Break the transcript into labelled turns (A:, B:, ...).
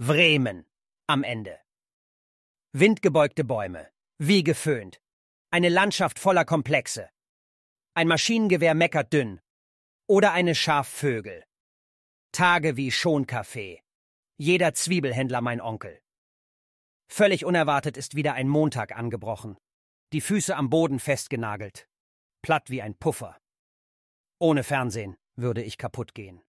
A: Vremen am Ende. Windgebeugte Bäume, wie geföhnt. Eine Landschaft voller Komplexe. Ein Maschinengewehr meckert dünn. Oder eine Schar Vögel. Tage wie Schonkaffee. Jeder Zwiebelhändler mein Onkel. Völlig unerwartet ist wieder ein Montag angebrochen. Die Füße am Boden festgenagelt. Platt wie ein Puffer. Ohne Fernsehen würde ich kaputt gehen.